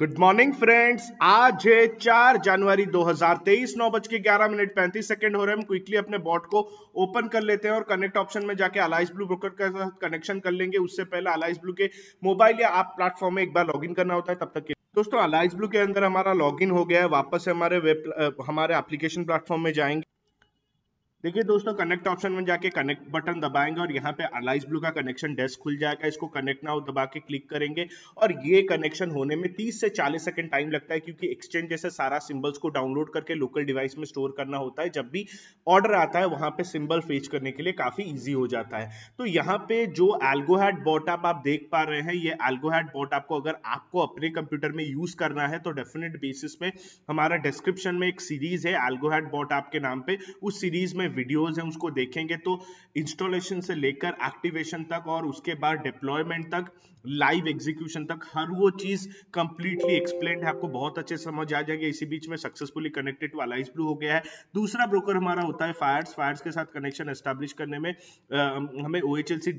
good morning friends आज है चार जनवरी 2023 नौ बज के ग्यारह मिनट पैंतीस सेकंड हो रहे हैं हम क्विकली अपने बॉट को ओपन कर लेते हैं और कनेक्ट ऑप्शन में जाके अलाइस ब्लू ब्रोकर के साथ कनेक्शन कर लेंगे उससे पहले अलाइस ब्लू के मोबाइल या आप प्लेटफॉर्म में एक बार लॉगिन करना होता है तब तक के दोस्तों अलाइस ब्लू के अंदर हमारा लॉग हो गया है वापस हमारे वेब हमारे एप्लीकेशन प्लेटफॉर्म में जाएंगे देखिए दोस्तों कनेक्ट ऑप्शन में जाके कनेक्ट बटन दबाएंगे और यहाँ पे अलाइस ब्लू का कनेक्शन डेस्क खुल जाएगा इसको कनेक्ट ना हो दबा के क्लिक करेंगे और ये कनेक्शन होने में 30 से 40 सेकंड टाइम लगता है क्योंकि एक्सचेंज जैसे सारा सिंबल्स को डाउनलोड करके लोकल डिवाइस में स्टोर करना होता है जब भी ऑर्डर आता है वहां पे सिम्बल फेच करने के लिए काफी ईजी हो जाता है तो यहाँ पे जो एल्गोहैड बॉट आप, आप देख पा रहे हैं ये एल्गोहैड बॉट आपको अगर आपको अपने कंप्यूटर में यूज करना है तो डेफिनेट बेसिस पे हमारा डिस्क्रिप्शन में एक सीरीज है एल्गोहैड बॉट आपके नाम पे उस सीरीज में वीडियोस हैं उसको देखेंगे तो इंस्टॉलेशन से लेकर एक्टिवेशन तक और उसके बाद डिप्लॉयमेंट तक लाइव एग्जीक्यूशन तक हर वो चीज कंप्लीटली एक्सप्लेन है आपको बहुत अच्छे समझ आ जाएगी इसी बीच में successfully connected to Alice Blue हो गया है दूसरा ब्रोकर हमारा होता है फायर्स फायर्स के साथ कनेक्शन एस्टेब्लिश करने में आ, हमें ओ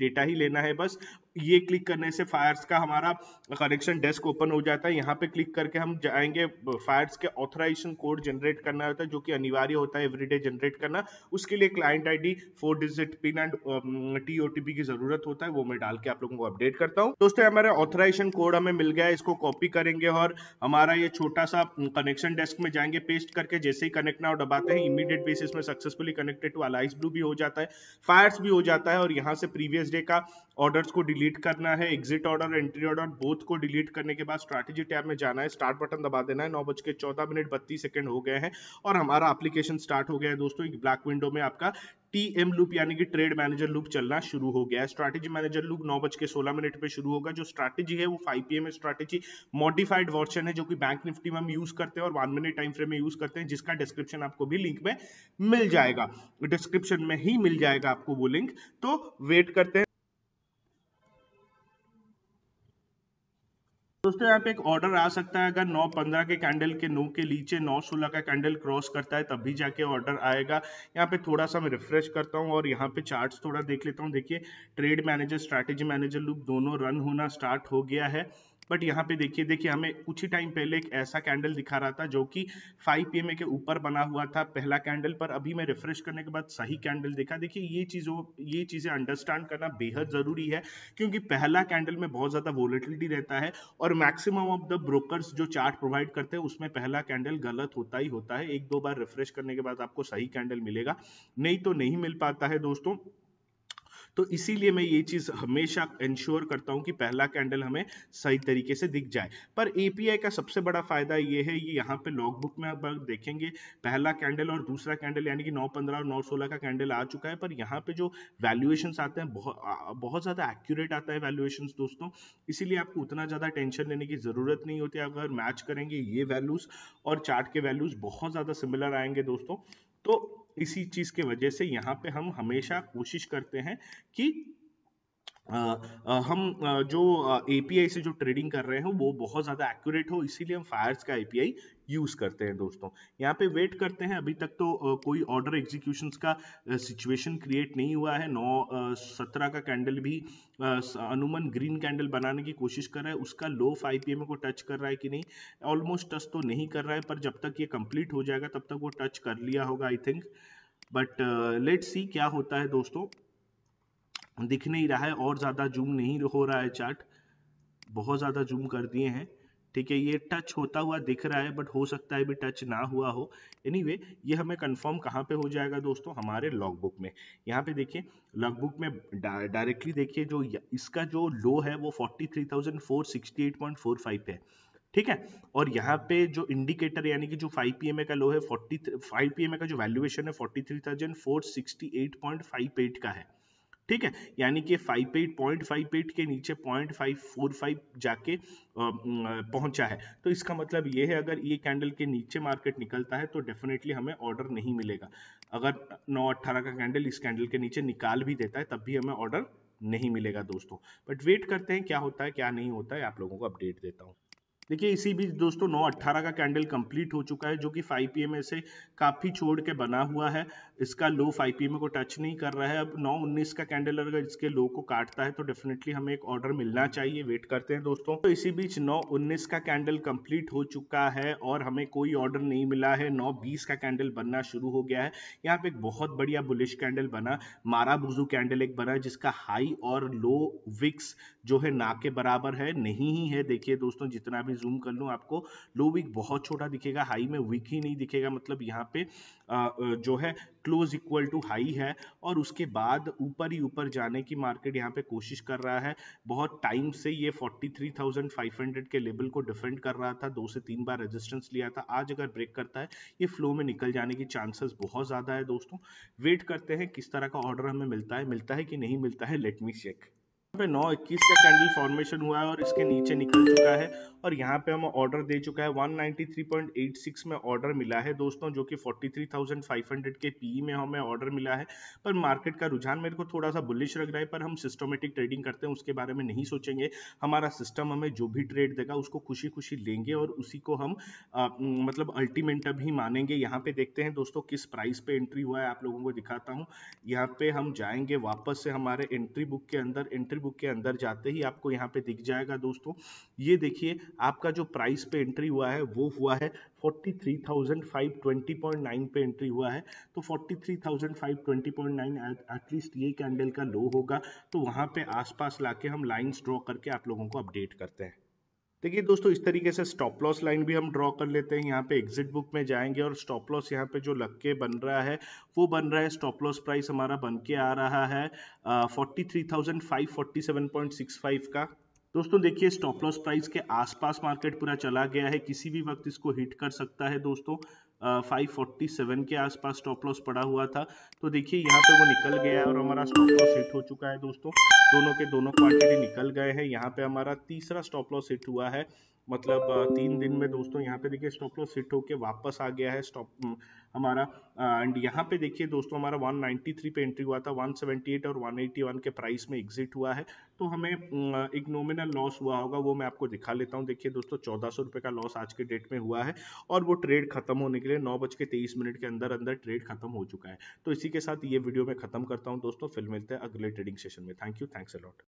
डेटा ही लेना है बस ये क्लिक करने से फायर्स का हमारा कनेक्शन डेस्क ओपन हो जाता है यहाँ पे क्लिक करके हम जाएंगे फायर्स के ऑथराइजेशन कोड जनरेट करना होता है जो कि अनिवार्य होता है एवरीडे जनरेट करना उस इसके लिए client ID four digit pin and T OTP की जरूरत होता है वो मैं डाल के आप लोगों को अपडेट करता हूँ दोस्तों हमारे ऑथराइजेशन कोड हमें मिल गया है इसको कॉपी करेंगे और हमारा ये छोटा सा कनेक्शन डेस्क में जाएंगे पेस्ट करके जैसे ही कनेक्ट ना दबाते हैं इमीडिएट बेसिस में successfully connected to Alice Blue भी हो जाता है फायर्स भी हो जाता है और यहाँ से प्रीवियस डे का ऑर्डर्स को डिलीट करना है exit order entry order both को डिलीट करने के बाद स्ट्रैटेजी टैब में जाना है स्टार्ट बटन दबा देना है नौ बज के चौदह मिनट बत्तीस सेकंड हो गए हैं और हमारा एप्लीकेशन स्टार्ट हो गया है दोस्तों एक ब्लैक विंडो में आपका टीएम लूप यानी कि ट्रेड मैनेजर लूप चलना शुरू हो गया है स्ट्रैटेजी मैनेजर लूप नौ बज के सोलह मिनट पे शुरू होगा जो स्ट्रैटेजी है वो five P M strategy modified version है जो कि बैंक निफ्टी में हम यूज करते हैं और वन मिनट टाइम फ्रेम में यूज करते हैं जिसका डिस्क्रिप्शन आपको भी लिंक में मिल जाएगा डिस्क्रिप्शन में ही मिल जाएगा आपको वो लिंक तो वेट करते हैं दोस्तों यहाँ पे एक ऑर्डर आ सकता है अगर 9:15 के कैंडल के नो के नीचे 9:16 का कैंडल क्रॉस करता है तब भी जाके ऑर्डर आएगा यहाँ पे थोड़ा सा मैं रिफ्रेश करता हूँ और यहाँ पे चार्ट्स थोड़ा देख लेता हूँ देखिए trade manager strategy manager look दोनों रन होना स्टार्ट हो गया है बट यहाँ पे देखिए देखिए हमें कुछ ही टाइम पहले एक ऐसा कैंडल दिखा रहा था जो कि 5 पी के ऊपर बना हुआ था पहला कैंडल पर अभी मैं रिफ्रेश करने के बाद सही कैंडल देखा देखिए ये चीज़ों ये चीज़ें अंडरस्टैंड करना बेहद ज़रूरी है क्योंकि पहला कैंडल में बहुत ज़्यादा वोलेटिलिटी रहता है और मैक्सिमम ऑफ द ब्रोकर्स जो चार्ट प्रोवाइड करते हैं उसमें पहला कैंडल गलत होता ही होता है एक दो बार रिफ्रेश करने के बाद आपको सही कैंडल मिलेगा नहीं तो नहीं मिल पाता है दोस्तों तो इसीलिए मैं ये चीज़ हमेशा इंश्योर करता हूँ कि पहला कैंडल हमें सही तरीके से दिख जाए पर ए का सबसे बड़ा फ़ायदा ये है ये यहाँ पे लॉग बुक में आप देखेंगे पहला कैंडल और दूसरा कैंडल यानी कि नौ पंद्रह और नौ सोलह का कैंडल आ चुका है पर यहाँ पे जो वैल्यूएशन आते हैं बहुत बहुत ज़्यादा एक्यूरेट आता है वैल्यूएशन दोस्तों इसीलिए आपको उतना ज़्यादा टेंशन लेने की ज़रूरत नहीं होती अगर मैच करेंगे ये वैल्यूज़ और चार्ट के वैल्यूज़ बहुत ज़्यादा सिमिलर आएंगे दोस्तों तो इसी चीज़ के वजह से यहाँ पे हम हमेशा कोशिश करते हैं कि हम जो एपीआई से जो ट्रेडिंग कर रहे हैं वो बहुत ज़्यादा एक्यूरेट हो इसीलिए हम फायर्स का एपीआई यूज़ करते हैं दोस्तों यहाँ पे वेट करते हैं अभी तक तो कोई ऑर्डर एग्जीक्यूशन का सिचुएशन क्रिएट नहीं हुआ है नौ सत्रह का कैंडल भी अनुमन ग्रीन कैंडल बनाने की कोशिश कर रहा है उसका लो फाइव पी को टच कर रहा है कि नहीं ऑलमोस्ट टच तो नहीं कर रहा है पर जब तक ये कंप्लीट हो जाएगा तब तक वो टच कर लिया होगा I think but let see क्या होता है दोस्तों दिख नहीं रहा है और ज़्यादा जूम नहीं हो रहा है चार्ट बहुत ज़्यादा जूम कर दिए हैं ठीक है ये टच होता हुआ दिख रहा है बट हो सकता है भी टच ना हुआ हो एनीवे anyway, ये हमें कंफर्म कहाँ पे हो जाएगा दोस्तों हमारे लॉग बुक में यहाँ पे देखिए लॉग बुक में डायरेक्टली देखिए जो इसका जो लो है वो 43,468.45 है ठीक है और यहाँ पे जो इंडिकेटर यानी कि जो 5 पीएमए का लो है 40 5 पीएमए का जो वैल्यूएशन है एट का है ठीक है यानी कि five eight point five eight के नीचे पॉइंट फाइव फोर फाइव जाके पहुंचा है तो इसका मतलब ये है अगर ये कैंडल के नीचे मार्केट निकलता है तो डेफिनेटली हमें ऑर्डर नहीं मिलेगा अगर नौ अट्ठारह का कैंडल इस कैंडल के नीचे निकाल भी देता है तब भी हमें ऑर्डर नहीं मिलेगा दोस्तों बट वेट करते हैं क्या होता है क्या नहीं होता है आप लोगों को अपडेट देता हूँ देखिए इसी बीच दोस्तों 918 का कैंडल कंप्लीट हो चुका है जो कि 5 पीएम से काफ़ी छोड़ के बना हुआ है इसका लो 5 पीएम को टच नहीं कर रहा है अब 919 का कैंडल अगर इसके लो को काटता है तो डेफिनेटली हमें एक ऑर्डर मिलना चाहिए वेट करते हैं दोस्तों तो इसी बीच 919 का कैंडल कंप्लीट हो चुका है और हमें कोई ऑर्डर नहीं मिला है बीस का कैंडल बनना शुरू हो गया है यहाँ पे एक बहुत बढ़िया बुलिश कैंडल बना मारा बुजू कैंडल एक बना जिसका हाई और लो विक्स जो है ना के बराबर है नहीं ही है देखिए दोस्तों जितना भी मैं जूम कर लूँ आपको लो वीक बहुत छोटा दिखेगा हाई में वीक ही नहीं दिखेगा मतलब यहाँ पे जो है क्लोज इक्वल टू हाई है और उसके बाद ऊपर ही ऊपर जाने की मार्केट यहाँ पे कोशिश कर रहा है बहुत टाइम से ये 43,500 के लेवल को डिफेंड कर रहा था दो से तीन बार रेजिस्टेंस लिया था आज अगर ब्रेक करता है ये फ्लो में निकल जाने की चांसेस बहुत ज़्यादा है दोस्तों वेट करते हैं किस तरह का ऑर्डर हमें मिलता है मिलता है कि नहीं मिलता है लेट मी चेक पे नौ इक्कीस का कैंडल फॉर्मेशन हुआ है और इसके नीचे निकल चुका है और यहाँ पे हमें ऑर्डर दे चुका है 193.86 में ऑर्डर मिला है दोस्तों जो कि 43,500 के पी e में हमें ऑर्डर मिला है पर मार्केट का रुझान मेरे को थोड़ा सा बुलिश लग रहा है पर हम सिस्टोमेटिक ट्रेडिंग करते हैं उसके बारे में नहीं सोचेंगे हमारा सिस्टम हमें जो भी ट्रेड देगा उसको खुशी खुशी लेंगे और उसी को हम आ, मतलब अल्टीमेटम ही मानेंगे यहाँ पे देखते हैं दोस्तों किस प्राइस पे एंट्री हुआ है आप लोगों को दिखाता हूँ यहाँ पे हम जाएंगे वापस से हमारे एंट्री बुक के अंदर एंट्री बुक के अंदर जाते ही आपको यहाँ पे दिख जाएगा दोस्तों ये देखिए आपका जो प्राइस पे एंट्री हुआ है वो हुआ है 43,520.9 पे एंट्री हुआ है तो 43,520.9 एटलीस्ट ये कैंडल का लो होगा तो वहाँ पे आसपास लाके हम लाइंस ड्रॉ करके आप लोगों को अपडेट करते हैं देखिए दोस्तों इस तरीके से स्टॉप लॉस लाइन भी हम ड्रॉ कर लेते हैं यहाँ पे एग्जिट बुक में जाएंगे और स्टॉप लॉस यहाँ पे जो लग के बन रहा है वो बन रहा है स्टॉप लॉस प्राइस हमारा बन के आ रहा है forty three thousand five forty seven point six five का दोस्तों देखिए स्टॉप लॉस प्राइस के आसपास मार्केट पूरा चला गया है किसी भी वक्त इसको हिट कर सकता है दोस्तों 547 के आसपास स्टॉप लॉस पड़ा हुआ था तो देखिए यहाँ पे वो निकल गया है और हमारा स्टॉप लॉस हिट हो चुका है दोस्तों दोनों के दोनों क्वांटिटी निकल गए हैं यहाँ पे हमारा तीसरा स्टॉप लॉस हिट हुआ है मतलब तीन दिन में दोस्तों यहाँ पे देखिए स्टॉप लॉस हिट होके वापस आ गया है स्टॉप हमारा एंड यहाँ पे देखिए दोस्तों हमारा 193 पे एंट्री हुआ था 178 और 181 के प्राइस में एग्जिट हुआ है तो हमें एक नोमिनल लॉस हुआ होगा वो मैं आपको दिखा लेता हूँ देखिए दोस्तों चौदह सौ रुपये का लॉस आज के डेट में हुआ है और वो ट्रेड खत्म होने के लिए नौ बज के तेईस मिनट के अंदर अंदर ट्रेड खत्म हो चुका है तो इसी के साथ ये वीडियो मैं खत्म करता हूँ दोस्तों फिर मिलते हैं अगले ट्रेडिंग सेशन में थैंक यू थैंक्स अलॉट